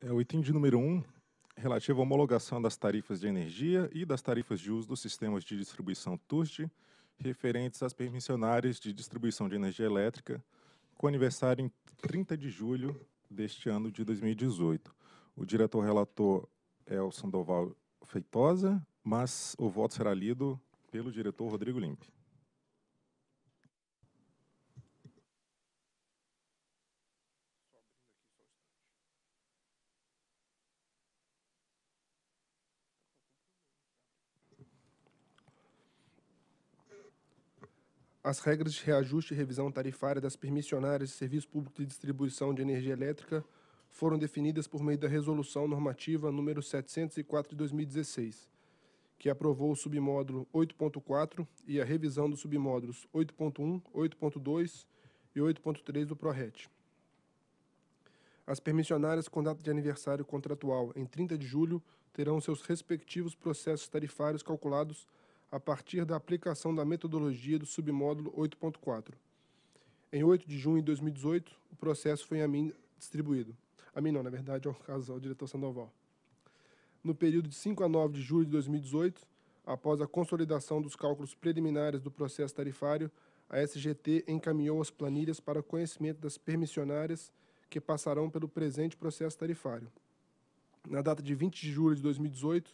é o item de número 1, um, relativo à homologação das tarifas de energia e das tarifas de uso dos sistemas de distribuição TUSD, referentes às permissionárias de distribuição de energia elétrica, com aniversário em 30 de julho deste ano de 2018. O diretor relator é o Sandoval Feitosa, mas o voto será lido pelo diretor Rodrigo Limpe. as regras de reajuste e revisão tarifária das permissionárias de serviço público de distribuição de energia elétrica foram definidas por meio da Resolução Normativa número 704 de 2016, que aprovou o submódulo 8.4 e a revisão dos submódulos 8.1, 8.2 e 8.3 do PRORET. As permissionárias com data de aniversário contratual em 30 de julho terão seus respectivos processos tarifários calculados a partir da aplicação da metodologia do submódulo 8.4. Em 8 de junho de 2018, o processo foi a mim distribuído. A mim não, na verdade, ao caso, ao diretor Sandoval. No período de 5 a 9 de julho de 2018, após a consolidação dos cálculos preliminares do processo tarifário, a SGT encaminhou as planilhas para conhecimento das permissionárias que passarão pelo presente processo tarifário. Na data de 20 de julho de 2018,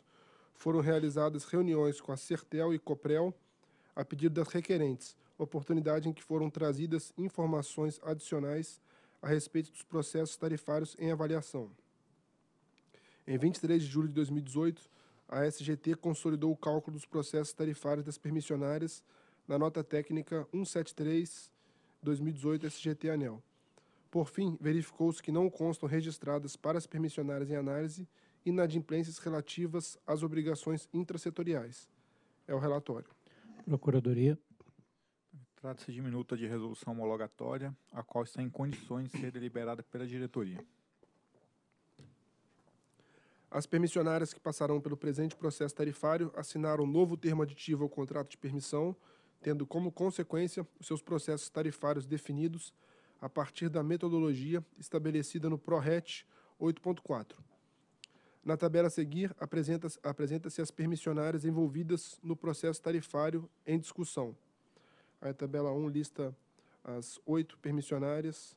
foram realizadas reuniões com a Certel e Coprel a pedido das requerentes, oportunidade em que foram trazidas informações adicionais a respeito dos processos tarifários em avaliação. Em 23 de julho de 2018, a SGT consolidou o cálculo dos processos tarifários das permissionárias na nota técnica 173-2018 SGT ANEL. Por fim, verificou-se que não constam registradas para as permissionárias em análise inadimplências relativas às obrigações intrasetoriais. É o relatório. Procuradoria. Trata-se de minuta de resolução homologatória, a qual está em condições de ser deliberada pela diretoria. As permissionárias que passarão pelo presente processo tarifário assinaram um novo termo aditivo ao contrato de permissão, tendo como consequência os seus processos tarifários definidos a partir da metodologia estabelecida no PRORET 8.4, na tabela a seguir, apresenta-se apresenta as permissionárias envolvidas no processo tarifário em discussão. A tabela 1 lista as oito permissionárias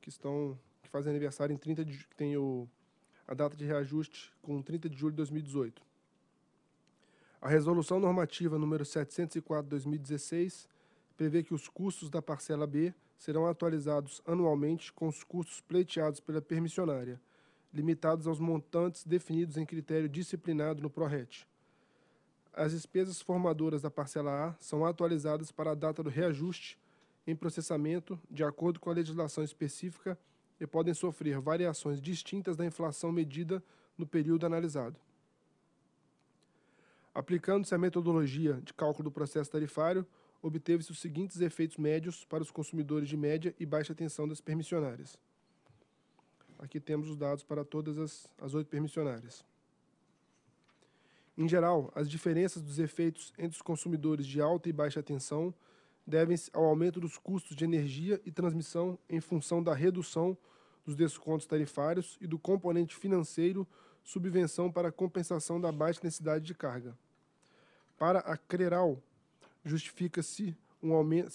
que estão que fazem aniversário em 30 de que tem o, a data de reajuste com 30 de julho de 2018. A resolução normativa número 704/2016 prevê que os custos da parcela B serão atualizados anualmente com os custos pleiteados pela permissionária limitados aos montantes definidos em critério disciplinado no PRORET. As despesas formadoras da parcela A são atualizadas para a data do reajuste em processamento, de acordo com a legislação específica, e podem sofrer variações distintas da inflação medida no período analisado. Aplicando-se a metodologia de cálculo do processo tarifário, obteve-se os seguintes efeitos médios para os consumidores de média e baixa tensão das permissionárias aqui temos os dados para todas as, as oito permissionárias. Em geral, as diferenças dos efeitos entre os consumidores de alta e baixa tensão devem-se ao aumento dos custos de energia e transmissão em função da redução dos descontos tarifários e do componente financeiro subvenção para compensação da baixa necessidade de carga. Para a CRERAL, justifica-se um aumento,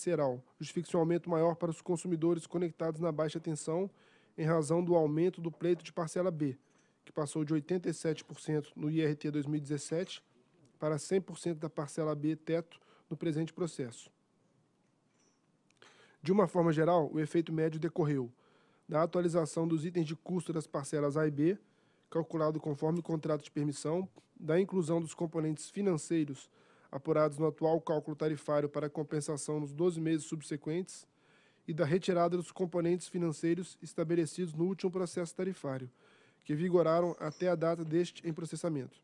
justifica-se um aumento maior para os consumidores conectados na baixa tensão em razão do aumento do pleito de parcela B, que passou de 87% no IRT 2017 para 100% da parcela B teto no presente processo. De uma forma geral, o efeito médio decorreu da atualização dos itens de custo das parcelas A e B, calculado conforme o contrato de permissão, da inclusão dos componentes financeiros apurados no atual cálculo tarifário para compensação nos 12 meses subsequentes, e da retirada dos componentes financeiros estabelecidos no último processo tarifário, que vigoraram até a data deste em processamento.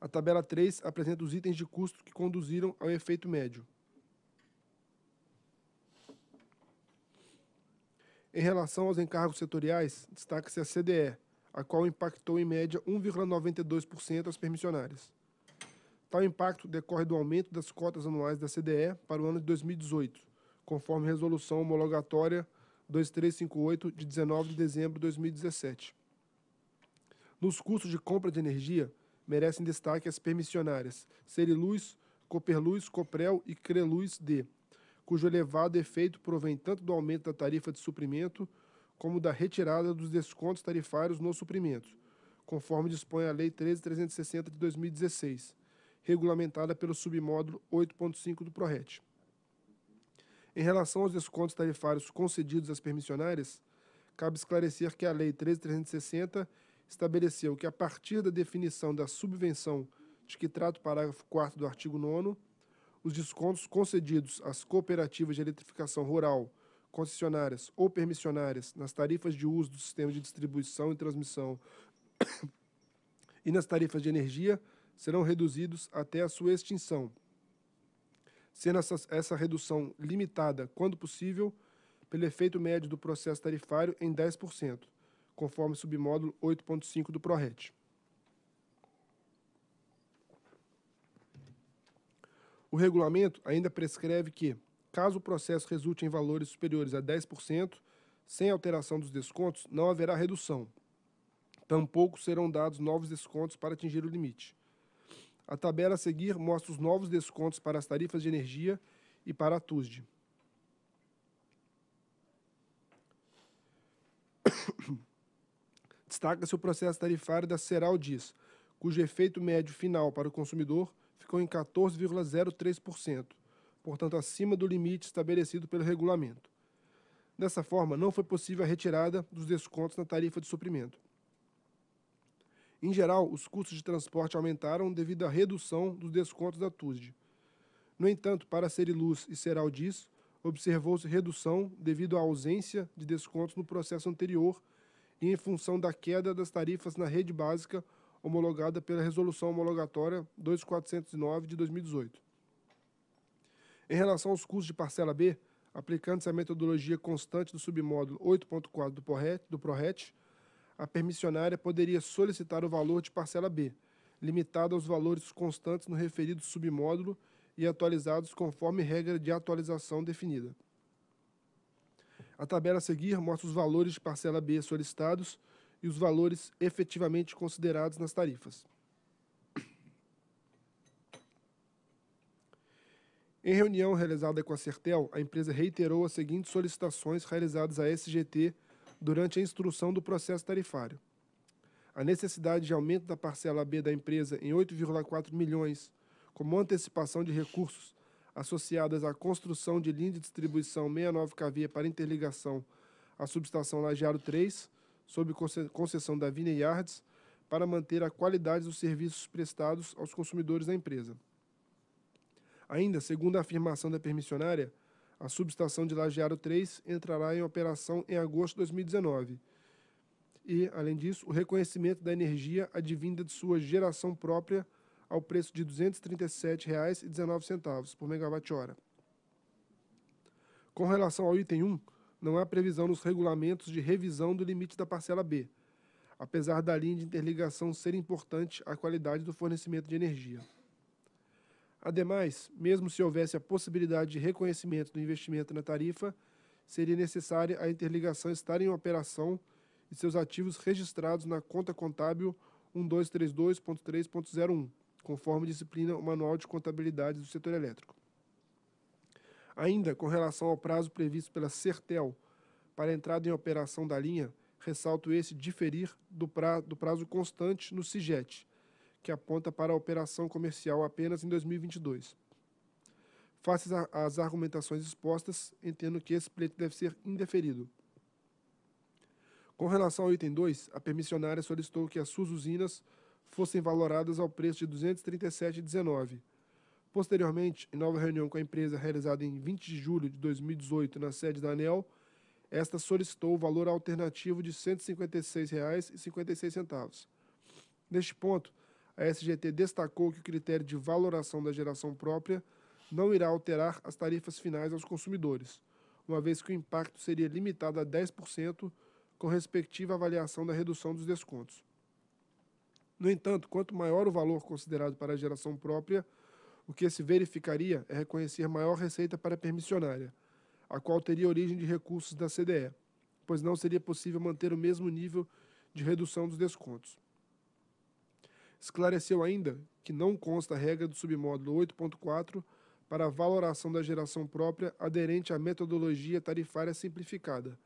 A tabela 3 apresenta os itens de custo que conduziram ao efeito médio. Em relação aos encargos setoriais, destaca-se a CDE, a qual impactou em média 1,92% as permissionárias. Tal impacto decorre do aumento das cotas anuais da CDE para o ano de 2018, conforme resolução homologatória 2358 de 19 de dezembro de 2017. Nos custos de compra de energia, merecem destaque as permissionárias Seriluz, Coperluz, Coprel e Creluz D, cujo elevado efeito provém tanto do aumento da tarifa de suprimento como da retirada dos descontos tarifários no suprimento, conforme dispõe a Lei 13360 de 2016, regulamentada pelo submódulo 8.5 do PRORET. Em relação aos descontos tarifários concedidos às permissionárias, cabe esclarecer que a Lei 13.360 estabeleceu que, a partir da definição da subvenção de que trata o parágrafo 4 do artigo 9, os descontos concedidos às cooperativas de eletrificação rural, concessionárias ou permissionárias nas tarifas de uso do sistema de distribuição e transmissão e nas tarifas de energia serão reduzidos até a sua extinção sendo essa, essa redução limitada, quando possível, pelo efeito médio do processo tarifário em 10%, conforme submódulo 8.5 do PRORET. O regulamento ainda prescreve que, caso o processo resulte em valores superiores a 10%, sem alteração dos descontos, não haverá redução. Tampouco serão dados novos descontos para atingir o limite. A tabela a seguir mostra os novos descontos para as tarifas de energia e para a TUSD. Destaca-se o processo tarifário da Seraldis, cujo efeito médio final para o consumidor ficou em 14,03%, portanto acima do limite estabelecido pelo regulamento. Dessa forma, não foi possível a retirada dos descontos na tarifa de suprimento. Em geral, os custos de transporte aumentaram devido à redução dos descontos da TUSD. No entanto, para Seriluz e Seraldis, observou-se redução devido à ausência de descontos no processo anterior e em função da queda das tarifas na rede básica homologada pela Resolução Homologatória 2409 de 2018. Em relação aos custos de parcela B, aplicando-se a metodologia constante do submódulo 8.4 do PRORET, do PRORET a permissionária poderia solicitar o valor de parcela B, limitado aos valores constantes no referido submódulo e atualizados conforme regra de atualização definida. A tabela a seguir mostra os valores de parcela B solicitados e os valores efetivamente considerados nas tarifas. Em reunião realizada com a Certel, a empresa reiterou as seguintes solicitações realizadas à SGT durante a instrução do processo tarifário. A necessidade de aumento da parcela B da empresa em 8,4 milhões, como antecipação de recursos associadas à construção de linha de distribuição 69 Cavia para interligação à subestação Lajeado 3, sob concessão da Vina Yards, para manter a qualidade dos serviços prestados aos consumidores da empresa. Ainda, segundo a afirmação da permissionária, a subestação de Lajeado 3 entrará em operação em agosto de 2019. E, além disso, o reconhecimento da energia advinda de sua geração própria ao preço de R$ 237,19 por megawatt-hora. Com relação ao item 1, não há previsão nos regulamentos de revisão do limite da parcela B, apesar da linha de interligação ser importante à qualidade do fornecimento de energia. Ademais, mesmo se houvesse a possibilidade de reconhecimento do investimento na tarifa, seria necessária a interligação estar em operação e seus ativos registrados na conta contábil 1232.3.01, conforme disciplina o Manual de Contabilidade do Setor Elétrico. Ainda com relação ao prazo previsto pela Certel para a entrada em operação da linha, ressalto esse diferir do prazo, do prazo constante no CIGET, que aponta para a operação comercial apenas em 2022. Face às argumentações expostas, entendo que esse pleito deve ser indeferido. Com relação ao item 2, a permissionária solicitou que as suas usinas fossem valoradas ao preço de R$ 237,19. Posteriormente, em nova reunião com a empresa realizada em 20 de julho de 2018 na sede da ANEL, esta solicitou o valor alternativo de R$ 156,56. Neste ponto, a SGT destacou que o critério de valoração da geração própria não irá alterar as tarifas finais aos consumidores, uma vez que o impacto seria limitado a 10% com respectiva avaliação da redução dos descontos. No entanto, quanto maior o valor considerado para a geração própria, o que se verificaria é reconhecer maior receita para a permissionária, a qual teria origem de recursos da CDE, pois não seria possível manter o mesmo nível de redução dos descontos. Esclareceu ainda que não consta a regra do submódulo 8.4 para a valoração da geração própria aderente à metodologia tarifária simplificada,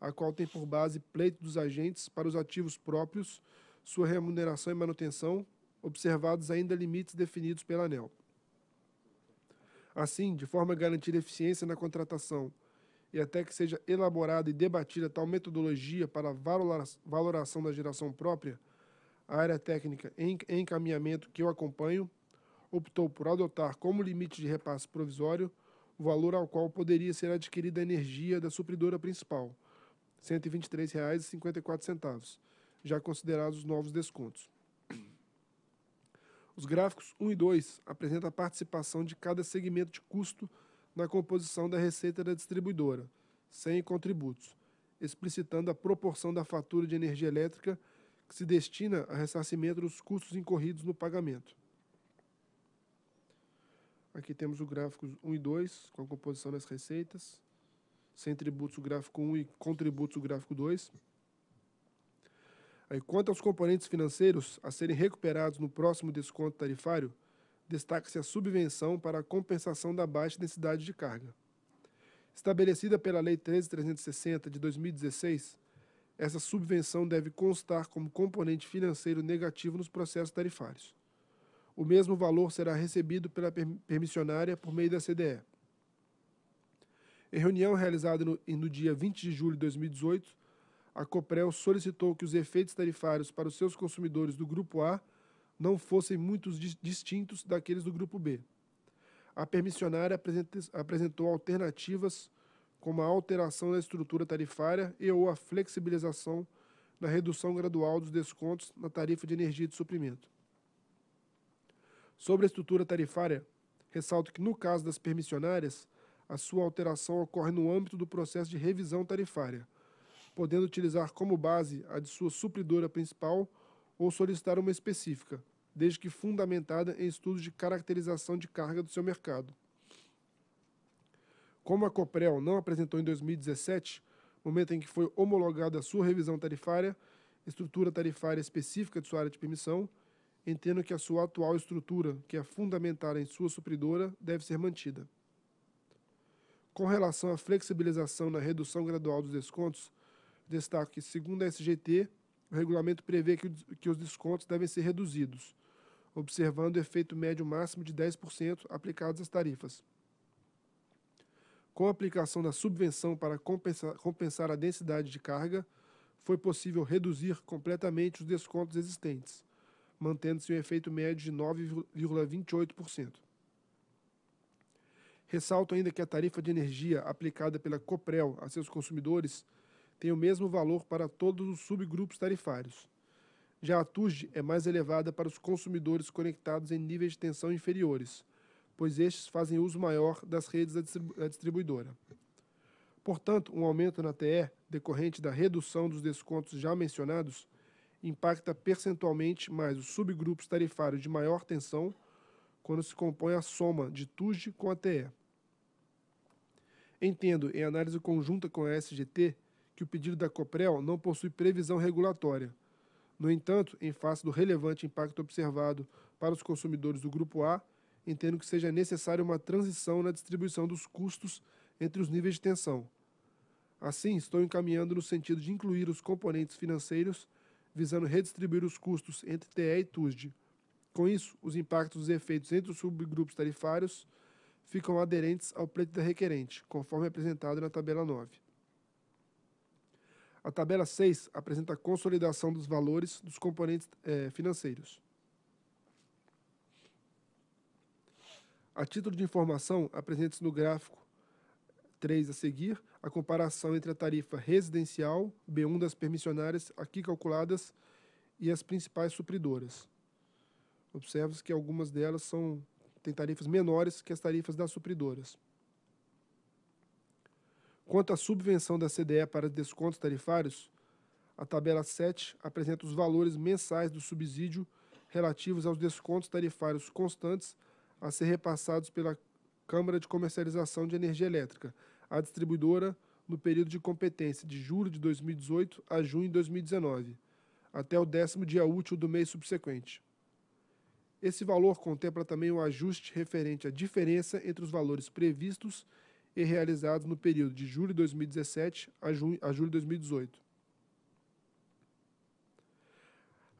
a qual tem por base pleito dos agentes para os ativos próprios, sua remuneração e manutenção, observados ainda limites definidos pela ANEL. Assim, de forma a garantir eficiência na contratação e até que seja elaborada e debatida tal metodologia para a valoração da geração própria, a área técnica em encaminhamento que eu acompanho optou por adotar como limite de repasse provisório o valor ao qual poderia ser adquirida a energia da supridora principal, R$ 123,54, já considerados os novos descontos. Os gráficos 1 e 2 apresentam a participação de cada segmento de custo na composição da receita da distribuidora, sem contributos, explicitando a proporção da fatura de energia elétrica que se destina a ressarcimento dos custos incorridos no pagamento. Aqui temos o gráfico 1 e 2, com a composição das receitas. Sem tributos o gráfico 1 e com tributos o gráfico 2. Aí, quanto aos componentes financeiros a serem recuperados no próximo desconto tarifário, destaca-se a subvenção para a compensação da baixa densidade de carga. Estabelecida pela Lei 13.360 de 2016, essa subvenção deve constar como componente financeiro negativo nos processos tarifários. O mesmo valor será recebido pela permissionária por meio da CDE. Em reunião realizada no, no dia 20 de julho de 2018, a COPREL solicitou que os efeitos tarifários para os seus consumidores do Grupo A não fossem muito distintos daqueles do Grupo B. A permissionária apresentou alternativas como a alteração da estrutura tarifária e ou a flexibilização na redução gradual dos descontos na tarifa de energia de suprimento. Sobre a estrutura tarifária, ressalto que, no caso das permissionárias, a sua alteração ocorre no âmbito do processo de revisão tarifária, podendo utilizar como base a de sua supridora principal ou solicitar uma específica, desde que fundamentada em estudos de caracterização de carga do seu mercado. Como a Coprel não apresentou em 2017, momento em que foi homologada a sua revisão tarifária, estrutura tarifária específica de sua área de permissão, entendo que a sua atual estrutura, que é fundamental em sua supridora, deve ser mantida. Com relação à flexibilização na redução gradual dos descontos, destaco que, segundo a SGT, o regulamento prevê que, que os descontos devem ser reduzidos, observando o efeito médio máximo de 10% aplicados às tarifas. Com a aplicação da subvenção para compensar, compensar a densidade de carga, foi possível reduzir completamente os descontos existentes, mantendo-se um efeito médio de 9,28%. Ressalto ainda que a tarifa de energia aplicada pela Coprel a seus consumidores tem o mesmo valor para todos os subgrupos tarifários. Já a TUSD é mais elevada para os consumidores conectados em níveis de tensão inferiores, pois estes fazem uso maior das redes da distribuidora. Portanto, um aumento na TE, decorrente da redução dos descontos já mencionados, impacta percentualmente mais os subgrupos tarifários de maior tensão quando se compõe a soma de TUSD com a TE. Entendo, em análise conjunta com a SGT, que o pedido da COPREL não possui previsão regulatória. No entanto, em face do relevante impacto observado para os consumidores do Grupo A, entendo que seja necessária uma transição na distribuição dos custos entre os níveis de tensão. Assim, estou encaminhando no sentido de incluir os componentes financeiros, visando redistribuir os custos entre TE e TUSD. Com isso, os impactos e efeitos entre os subgrupos tarifários ficam aderentes ao preto da requerente, conforme apresentado na tabela 9. A tabela 6 apresenta a consolidação dos valores dos componentes eh, financeiros. A título de informação, apresenta-se no gráfico 3 a seguir a comparação entre a tarifa residencial B1 das permissionárias aqui calculadas e as principais supridoras. Observa-se que algumas delas são, têm tarifas menores que as tarifas das supridoras. Quanto à subvenção da CDE para descontos tarifários, a tabela 7 apresenta os valores mensais do subsídio relativos aos descontos tarifários constantes a ser repassados pela Câmara de Comercialização de Energia Elétrica, a distribuidora no período de competência de julho de 2018 a junho de 2019, até o décimo dia útil do mês subsequente. Esse valor contempla também o um ajuste referente à diferença entre os valores previstos e realizados no período de julho de 2017 a, junho, a julho de 2018.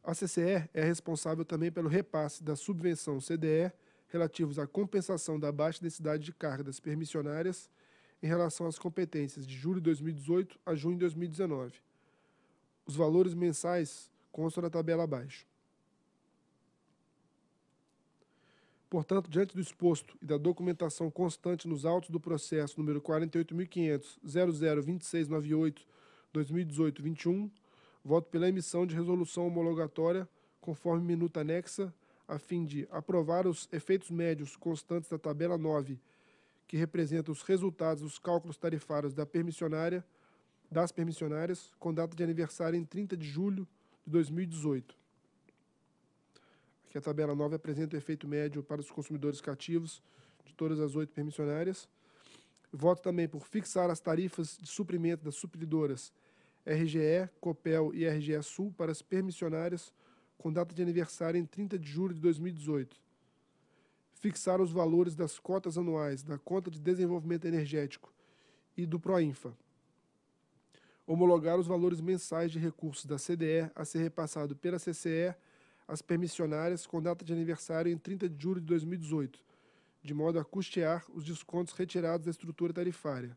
A CCE é responsável também pelo repasse da subvenção CDE relativos à compensação da baixa densidade de cargas permissionárias em relação às competências de julho de 2018 a junho de 2019. Os valores mensais constam na tabela abaixo. Portanto, diante do exposto e da documentação constante nos autos do processo número 48.500.002698.2018.21, 2018 21 voto pela emissão de resolução homologatória, conforme minuta anexa a fim de aprovar os efeitos médios constantes da tabela 9, que representa os resultados dos cálculos tarifários da permissionária, das permissionárias, com data de aniversário em 30 de julho de 2018. Aqui a tabela 9 apresenta o efeito médio para os consumidores cativos de todas as oito permissionárias. Voto também por fixar as tarifas de suprimento das supridoras RGE, COPEL e RGE Sul para as permissionárias com data de aniversário em 30 de julho de 2018. Fixar os valores das cotas anuais da Conta de Desenvolvimento Energético e do Proinfa. Homologar os valores mensais de recursos da CDE a ser repassado pela CCE às permissionárias com data de aniversário em 30 de julho de 2018, de modo a custear os descontos retirados da estrutura tarifária.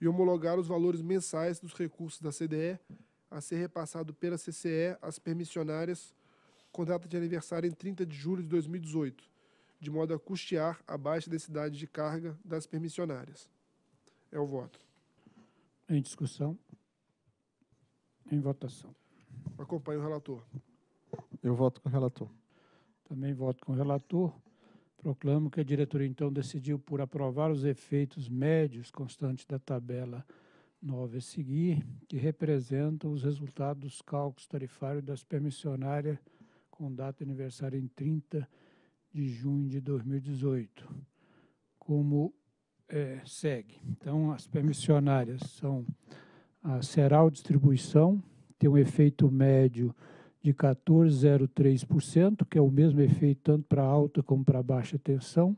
E homologar os valores mensais dos recursos da CDE a ser repassado pela CCE às permissionárias com data de aniversário em 30 de julho de 2018, de modo a custear a baixa densidade de carga das permissionárias. É o voto. Em discussão. Em votação. Acompanho o relator. Eu voto com o relator. Também voto com o relator. Proclamo que a diretoria então decidiu por aprovar os efeitos médios constantes da tabela 9 a seguir, que representam os resultados dos cálculos tarifários das permissionárias com data aniversário em 30 de junho de 2018, como é, segue. Então, as permissionárias são a Ceral Distribuição, tem um efeito médio de 14,03%, que é o mesmo efeito tanto para alta como para baixa tensão,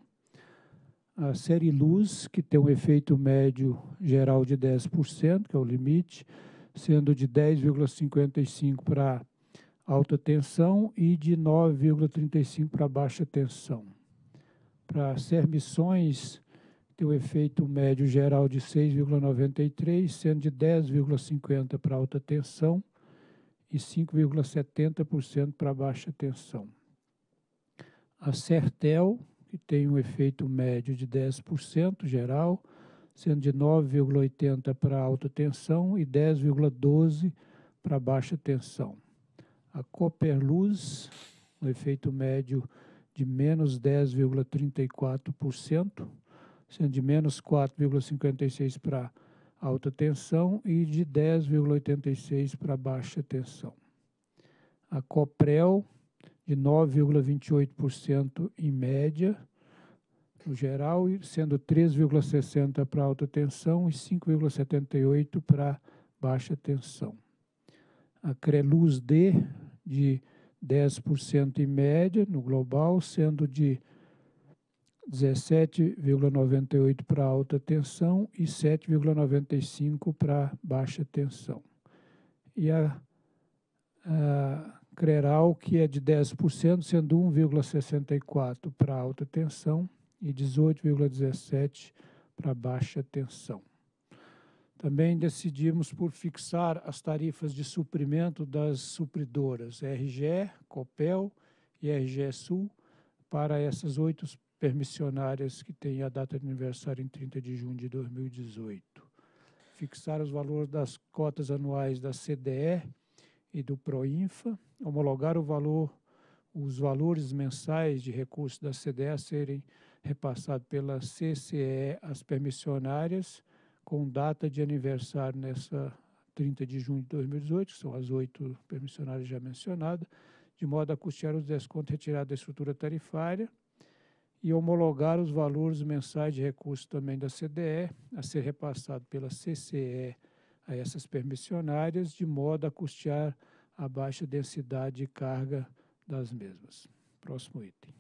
a série luz, que tem um efeito médio geral de 10%, que é o limite, sendo de 10,55 para alta tensão e de 9,35 para baixa tensão. Para sermissões, tem um efeito médio geral de 6,93, sendo de 10,50 para alta tensão e 5,70% para baixa tensão. A Sertel, que tem um efeito médio de 10% geral, sendo de 9,80 para alta tensão e 10,12 para baixa tensão. A Copperluz, um efeito médio de menos 10,34%, sendo de menos 4,56 para alta tensão e de 10,86 para baixa tensão. A Coprel, de 9,28% em média, no geral, sendo 3,60% para alta tensão e 5,78% para baixa tensão. A Creluz D de 10% em média no global, sendo de 17,98 para alta tensão e 7,95 para baixa tensão. E a, a CRERAL, que é de 10%, sendo 1,64% para alta tensão e 18,17% para baixa tensão. Também decidimos por fixar as tarifas de suprimento das supridoras RGE, COPEL e RGE Sul para essas oito permissionárias que têm a data de aniversário em 30 de junho de 2018. Fixar os valores das cotas anuais da CDE e do Proinfa, homologar o valor, os valores mensais de recursos da CDE a serem repassados pela CCE às permissionárias, com data de aniversário nessa 30 de junho de 2018, que são as oito permissionárias já mencionadas, de modo a custear os descontos retirados da estrutura tarifária e homologar os valores mensais de recursos também da CDE, a ser repassado pela CCE a essas permissionárias, de modo a custear a baixa densidade de carga das mesmas. Próximo item.